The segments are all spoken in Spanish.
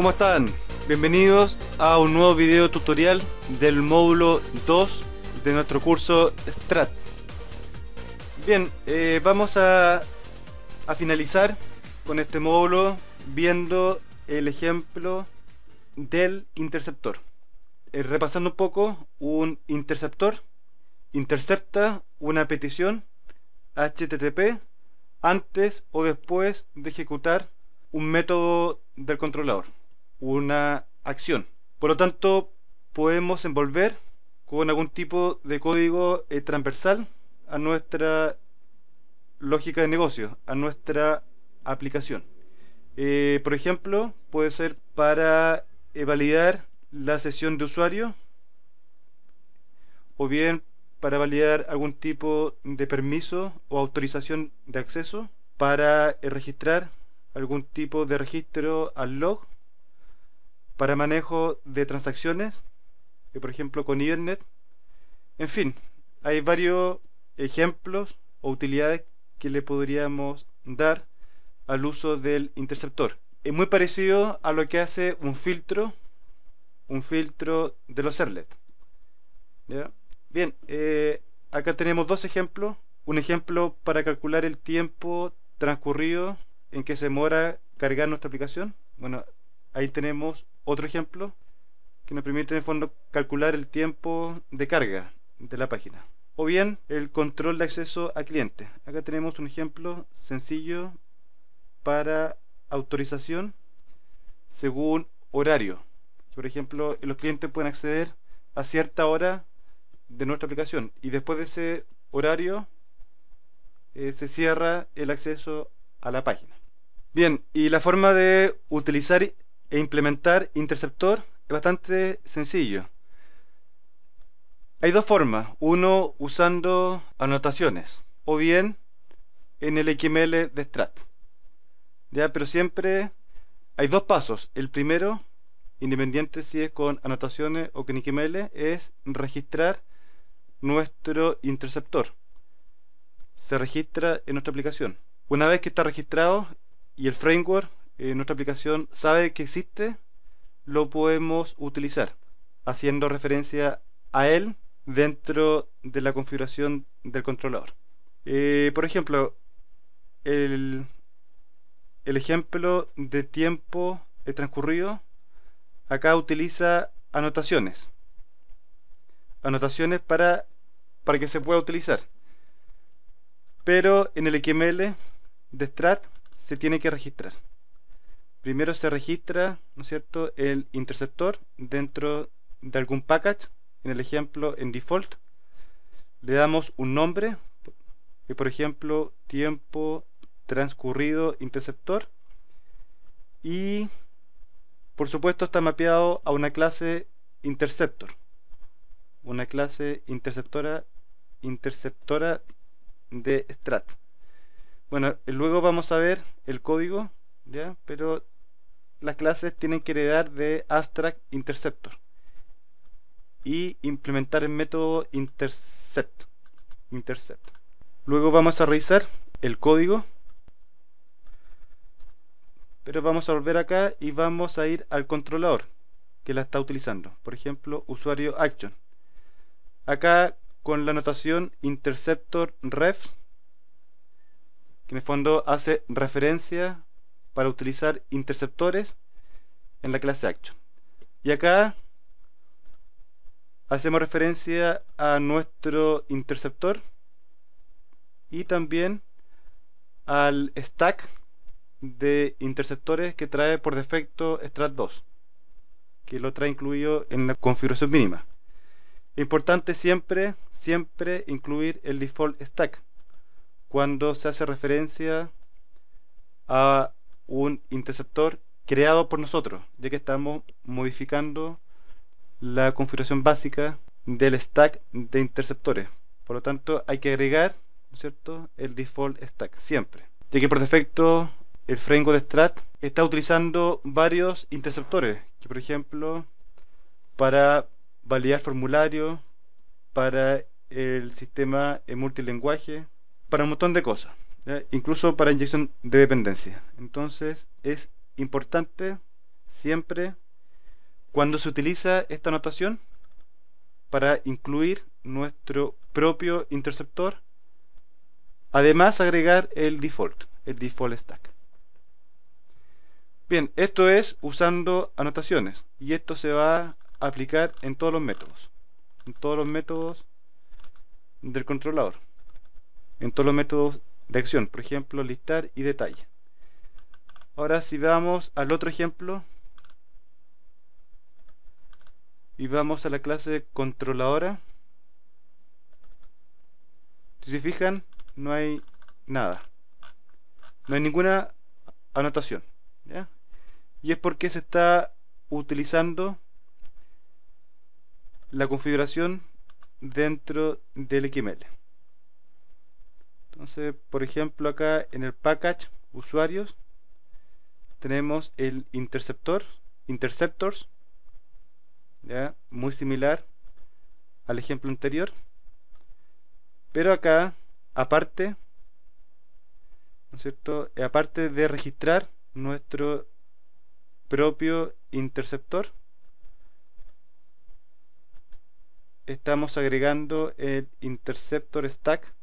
¿Cómo están? Bienvenidos a un nuevo video tutorial del módulo 2 de nuestro curso Strat. Bien, eh, vamos a, finalizar con este módulo viendo el ejemplo del interceptor. Eh, repasando un poco, un interceptor intercepta una petición HTTP antes o después de ejecutar un método del controlador una acción. Por lo tanto, podemos envolver con algún tipo de código eh, transversal a nuestra lógica de negocio, a nuestra aplicación. Eh, por ejemplo, puede ser para eh, validar la sesión de usuario o bien para validar algún tipo de permiso o autorización de acceso, para registrar algún tipo de registro al log para manejo de transacciones, eh, por ejemplo con Ethernet. En fin, hay varios ejemplos o utilidades que le podríamos dar al uso del interceptor. Es muy parecido a lo que hace un filtro, un filtro de los Servlet. Bien, eh, acá tenemos dos ejemplos. Un ejemplo para calcular el tiempo transcurrido en que se demora cargar nuestra aplicación. Bueno, ahí tenemos otro ejemplo que nos permite en el fondo calcular el tiempo de carga de la página. O bien el control de acceso a clientes. Acá tenemos un ejemplo sencillo para autorización según horario. Por ejemplo, los clientes pueden acceder a cierta hora de nuestra aplicación y después de ese horario eh, se cierra el acceso a la página. Bien, y la forma de utilizar e implementar interceptor es bastante sencillo. Hay dos formas, uno usando anotaciones o bien en el XML de Strat. Ya, pero siempre hay dos pasos. El primero, independiente si es con anotaciones o con XML, es registrar nuestro interceptor. Se registra en nuestra aplicación. Una vez que está registrado y el framework eh, nuestra aplicación sabe que existe, lo podemos utilizar, haciendo referencia a él dentro de la configuración del controlador. Eh, por ejemplo, el, el ejemplo de tiempo eh, transcurrido acá utiliza anotaciones anotaciones para, para que se pueda utilizar pero en el XML de Strat se tiene que registrar primero se registra, ¿no es cierto?, el interceptor dentro de algún package. En el ejemplo, en default, le damos un nombre, y por ejemplo, tiempo transcurrido interceptor. Y por supuesto está mapeado a una clase interceptor. Una clase interceptora interceptora de strat. Bueno, luego vamos a ver el código, ¿ya? Pero las clases tienen que heredar de Abstract Interceptor y implementar el método intercept. Luego vamos a revisar el código. Pero vamos a volver acá y vamos a ir al controlador que la está utilizando. Por ejemplo, usuario action. Acá con la anotación interceptor ref, que en el fondo hace referencia para utilizar interceptores en la clase action. Y acá hacemos referencia a nuestro interceptor y también al stack de interceptores que trae por defecto Strat 2 que lo trae incluido en la configuración mínima importante siempre siempre incluir el default stack cuando se hace referencia a un interceptor creado por nosotros, ya que estamos modificando la configuración básica del stack de interceptores. Por lo tanto, hay que agregar cierto? el default stack siempre. Ya que por defecto el framework de Strat está utilizando varios interceptores, que por ejemplo para validar formularios, para el sistema en multilenguaje, para un montón de cosas. Eh, incluso para inyección de dependencia. Entonces es importante siempre cuando se utiliza esta anotación para incluir nuestro propio interceptor, además agregar el default, el default stack. Bien, esto es usando anotaciones y esto se va a aplicar en todos los métodos, en todos los métodos del controlador, en todos los métodos de acción, por ejemplo, listar y detalle. Ahora si vamos al otro ejemplo y vamos a la clase controladora, si se fijan no hay nada, no hay ninguna anotación. Y es porque se está utilizando la configuración dentro del XML. Entonces, por ejemplo, acá en el package usuarios tenemos el interceptor, interceptors, ¿ya? muy similar al ejemplo anterior. Pero acá, aparte, ¿no eh, Aparte de registrar nuestro propio interceptor, estamos agregando el interceptor stack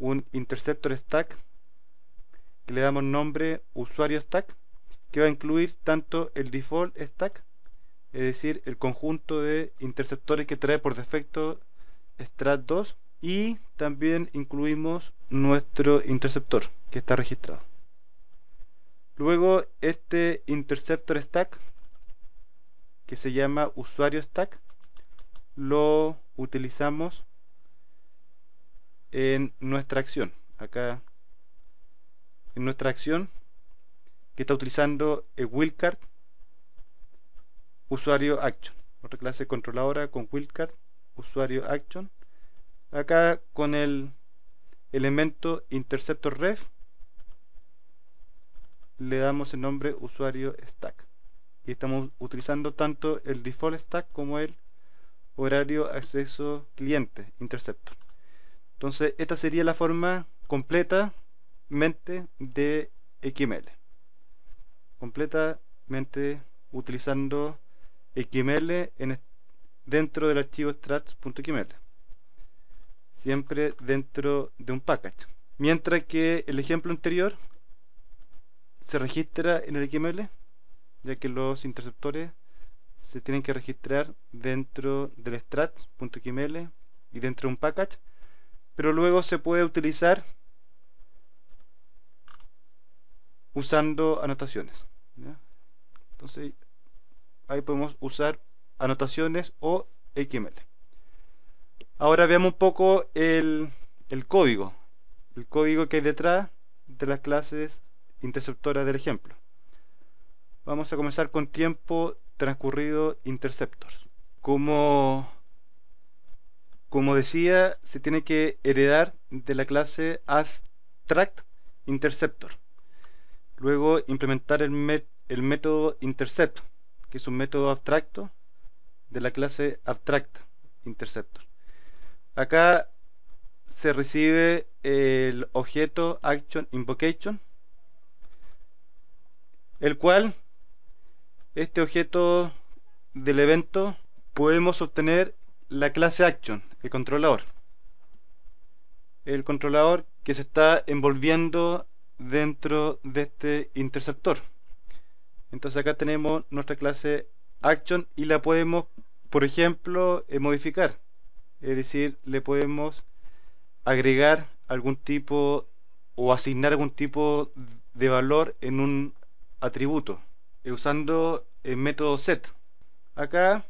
un interceptor stack que le damos nombre usuario stack que va a incluir tanto el default stack es decir el conjunto de interceptores que trae por defecto strat 2 y también incluimos nuestro interceptor que está registrado luego este interceptor stack que se llama usuario stack lo utilizamos en nuestra acción. Acá en nuestra acción que está utilizando el wildcard usuario action. Otra clase controladora con wildcard usuario action. Acá con el elemento interceptor ref le damos el nombre usuario stack y estamos utilizando tanto el default stack como el horario acceso cliente interceptor entonces, esta sería la forma completamente de XML. Completamente utilizando XML dentro del archivo strats.xml. Siempre dentro de un package. Mientras que el ejemplo anterior se registra en el XML, ya que los interceptores se tienen que registrar dentro del strats.xml y dentro de un package pero luego se puede utilizar usando anotaciones. Entonces ahí podemos usar anotaciones o XML. Ahora veamos un poco el, el código, el código que hay detrás de las clases interceptoras del ejemplo. Vamos a comenzar con tiempo transcurrido interceptor Como como decía, se tiene que heredar de la clase abstract interceptor. Luego implementar el, el método intercept, que es un método abstracto de la clase abstract interceptor. Acá se recibe el objeto action invocation, el cual este objeto del evento podemos obtener la clase action, el controlador. El controlador que se está envolviendo dentro de este interceptor. Entonces acá tenemos nuestra clase action y la podemos, por ejemplo, eh, modificar. Es decir, le podemos agregar algún tipo o asignar algún tipo de valor en un atributo eh, usando el método set. Acá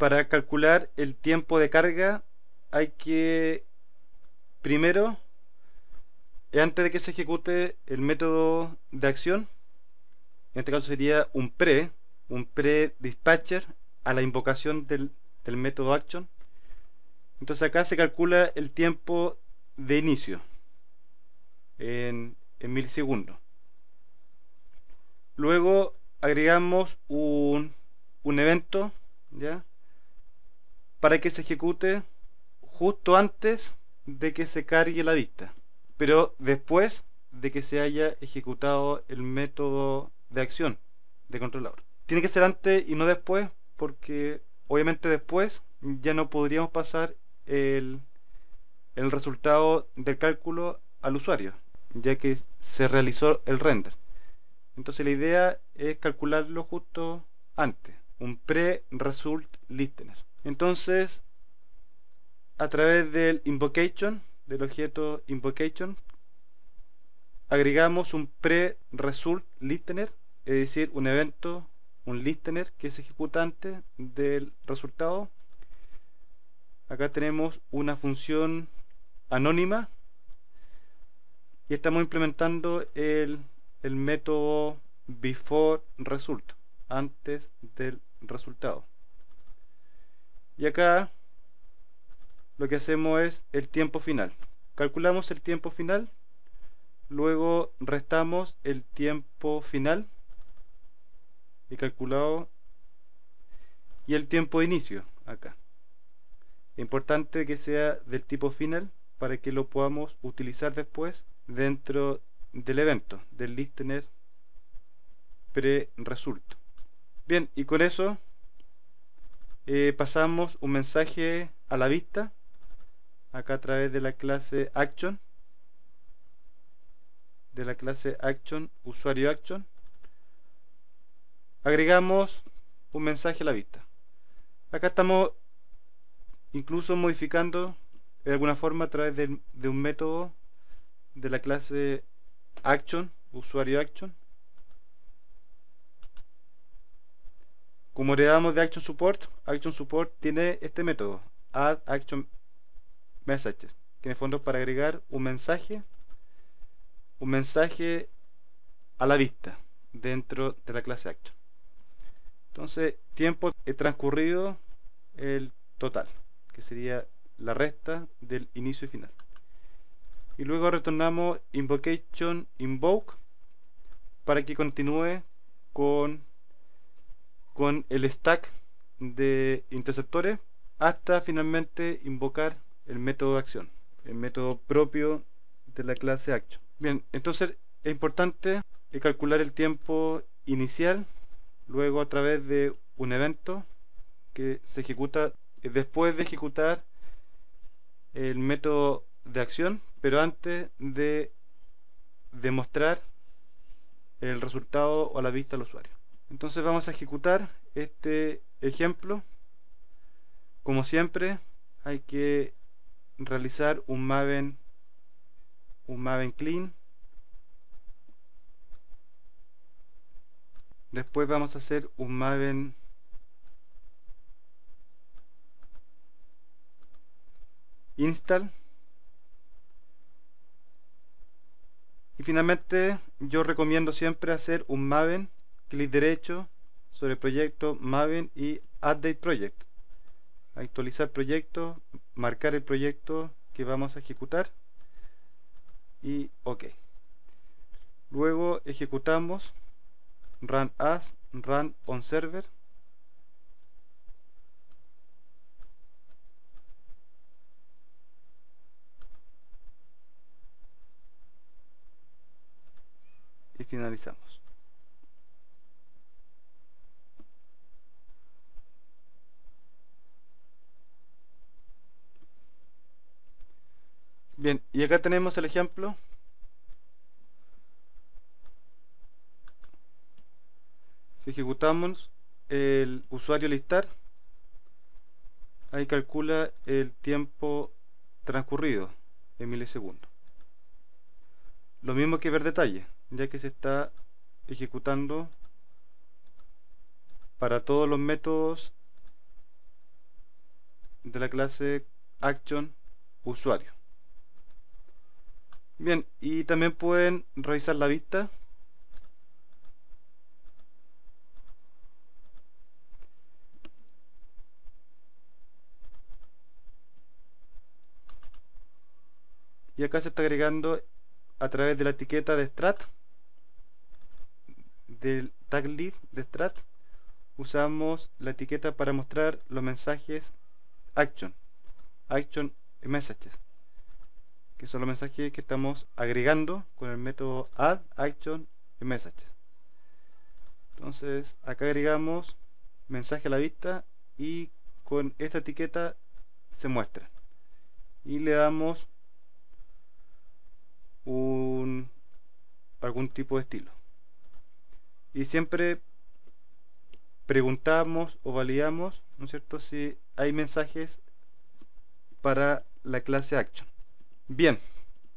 para calcular el tiempo de carga hay que primero eh, antes de que se ejecute el método de acción en este caso sería un pre un pre dispatcher a la invocación del, método action entonces acá se calcula el tiempo de inicio en, en milisegundos luego agregamos un, un evento ya para que se ejecute justo antes de que se cargue la vista, pero después de que se haya ejecutado el método de acción de controlador. Tiene que ser antes y no después, porque obviamente después ya no podríamos pasar el, resultado del cálculo al usuario, ya que se realizó el render. Entonces la idea es calcularlo justo antes, un pre-result listener. Entonces, a través del invocation, del objeto invocation, agregamos un pre-result listener, es decir, un evento, un listener que se ejecuta antes del resultado. Acá tenemos una función anónima y estamos implementando el, el método before result, antes del resultado y acá lo que hacemos es el tiempo final calculamos el tiempo final luego restamos el tiempo final y calculado y el tiempo de inicio acá importante que sea del tipo final para que lo podamos utilizar después dentro del evento del listener pre-resulto bien y con eso eh, pasamos un mensaje a la vista acá a través de la clase action de la clase action usuario action agregamos un mensaje a la vista acá estamos incluso modificando de alguna forma a través de un método de la clase action usuario action Como heredamos de Action Support, Action Support tiene este método, add action messages, que en fondo para agregar un mensaje, un mensaje a la vista dentro de la clase action. Entonces, tiempo transcurrido el total, que sería la resta del inicio y final. Y luego retornamos invocation invoke para que continúe con con el stack de interceptores hasta finalmente invocar el método de acción, el método propio de la clase action. Bien, entonces es importante calcular el tiempo inicial, luego a través de un evento que se ejecuta eh, después de ejecutar el método de acción, pero antes de demostrar el resultado a la vista al usuario entonces vamos a ejecutar este ejemplo como siempre hay que realizar un maven un maven clean después vamos a hacer un maven install y finalmente yo recomiendo siempre hacer un maven clic derecho sobre el proyecto Maven y Update Project. Actualizar proyecto, marcar el proyecto que vamos a ejecutar y OK. Luego ejecutamos run as, run on server. Y finalizamos. Bien, y acá tenemos el ejemplo. Si ejecutamos el usuario listar, ahí calcula el tiempo transcurrido en milisegundos. Lo mismo que ver detalle, ya que se está ejecutando para todos los métodos de la clase action usuario. Bien, y también pueden revisar la vista. Y acá se está agregando a través de la etiqueta de strat, del tag leaf de strat, usamos la etiqueta para mostrar los mensajes action, action messages que son los mensajes que estamos agregando con el método add action y message entonces acá agregamos mensaje a la vista y con esta etiqueta se muestra y le damos un algún tipo de estilo y siempre preguntamos o validamos ¿no es cierto? si hay mensajes para la clase action Bien,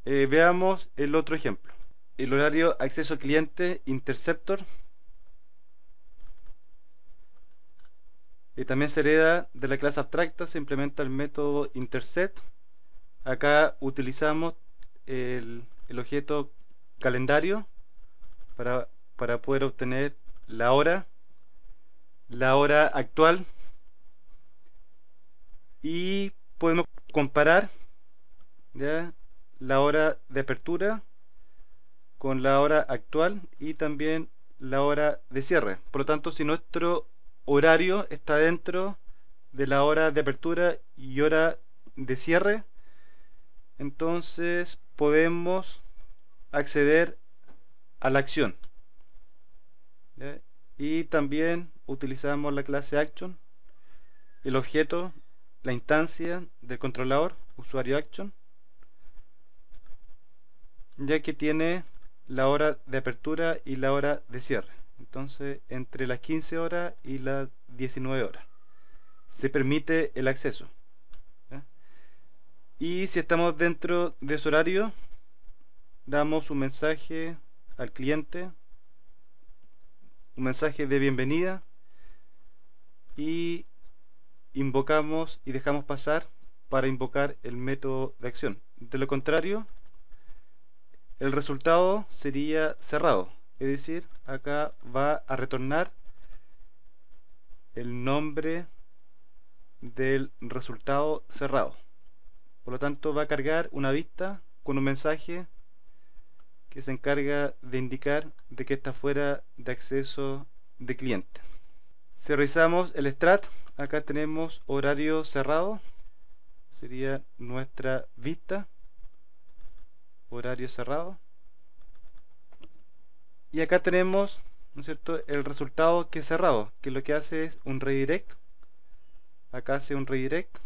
eh, veamos el otro ejemplo. El horario acceso cliente interceptor Y eh, también se hereda de la clase abstracta, se implementa el método intercept. Acá utilizamos el, objeto calendario para, para, poder obtener la hora, la hora actual y podemos comparar la hora de apertura con la hora actual y también la hora de cierre. Por lo tanto, si nuestro horario está dentro de la hora de apertura y hora de cierre, entonces podemos acceder a la acción. Y también utilizamos la clase action, el objeto, la instancia del controlador, usuario action, ya que tiene la hora de apertura y la hora de cierre. Entonces, entre las 15 horas y las 19 horas se permite el acceso. Y si estamos dentro de ese horario, damos un mensaje al cliente, un mensaje de bienvenida y invocamos y dejamos pasar para invocar el método de acción. De lo contrario, el resultado sería cerrado. Es decir, acá va a retornar el nombre del resultado cerrado. Por lo tanto, va a cargar una vista con un mensaje que se encarga de indicar de que está fuera de acceso de cliente. Si revisamos el strat, acá tenemos horario cerrado, sería nuestra vista horario cerrado y acá tenemos cierto? el resultado que es cerrado que lo que hace es un redirect acá hace un redirect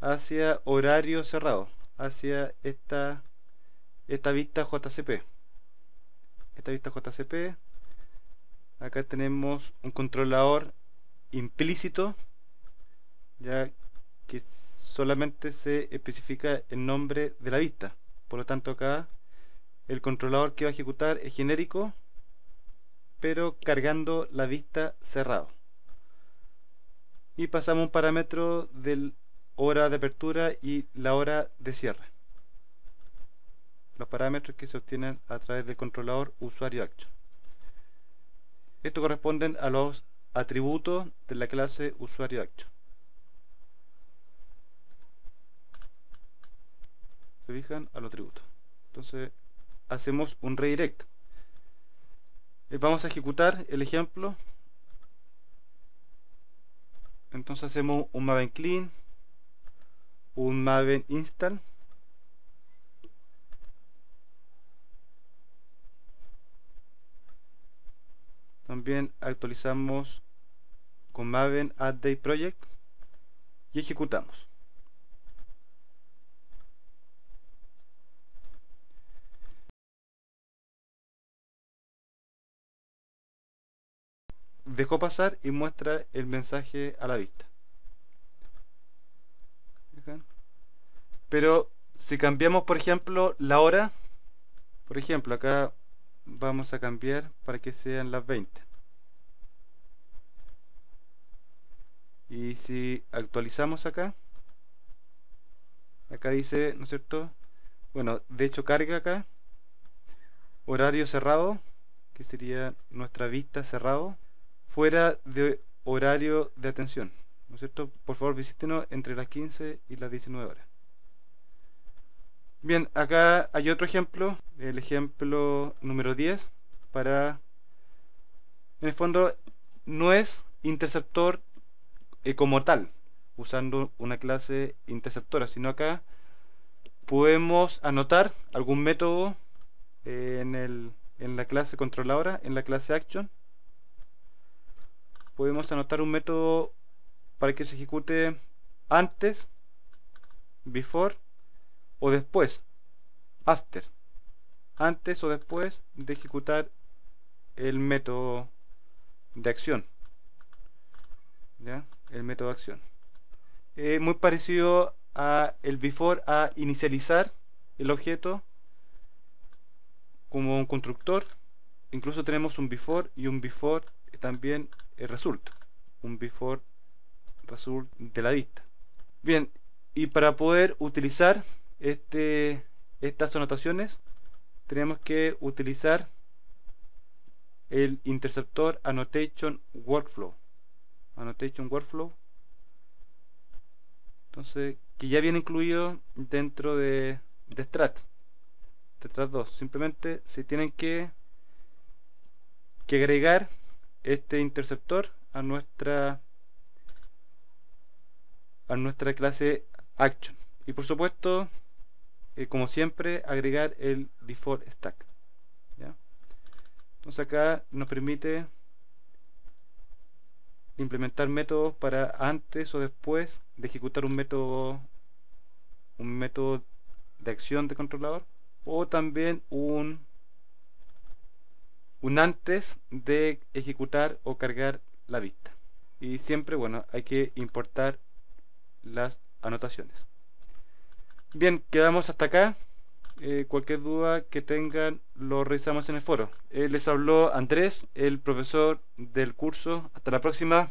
hacia horario cerrado hacia esta esta vista JCP esta vista JCP acá tenemos un controlador implícito ya que solamente se especifica el nombre de la vista por lo tanto acá el controlador que va a ejecutar es genérico, pero cargando la vista cerrado. Y pasamos un parámetro de hora de apertura y la hora de cierre. Los parámetros que se obtienen a través del controlador usuario acto. Esto corresponden a los atributos de la clase usuario acto. se fijan a los entonces hacemos un redirect eh, vamos a ejecutar el ejemplo entonces hacemos un maven clean un maven install también actualizamos con maven update project y ejecutamos dejó pasar y muestra el mensaje a la vista. Pero si cambiamos, por ejemplo, la hora, por ejemplo, acá vamos a cambiar para que sean las 20. Y si actualizamos acá, acá dice, ¿no es cierto? Bueno, de hecho carga acá, horario cerrado, que sería nuestra vista cerrado, fuera de horario de atención. ¿No es cierto? Por favor, visítenos entre las 15 y las 19 horas. Bien, acá hay otro ejemplo, el ejemplo número 10, para... En el fondo, no es interceptor eh, como tal, usando una clase interceptora, sino acá podemos anotar algún método eh, en, el, en la clase controladora, en la clase action, podemos anotar un método para que se ejecute antes, before o después, after, antes o después de ejecutar el método de acción. El método de acción. Eh, muy parecido a el before a inicializar el objeto como un constructor. Incluso tenemos un before y un before también el eh, result, un before result de la vista. Bien, y para poder utilizar este, estas anotaciones, tenemos que utilizar el interceptor annotation workflow. Annotation workflow. Entonces, que ya viene incluido dentro de, de Strat. De Strat 2. Simplemente se tienen que, que agregar este interceptor a nuestra a nuestra clase action y por supuesto eh, como siempre agregar el default stack entonces acá nos permite implementar métodos para antes o después de ejecutar un método un método de acción de controlador o también un un antes de ejecutar o cargar la vista. Y siempre, bueno, hay que importar las anotaciones. Bien, quedamos hasta acá. Eh, cualquier duda que tengan lo revisamos en el foro. Eh, les habló Andrés, el profesor del curso. Hasta la próxima.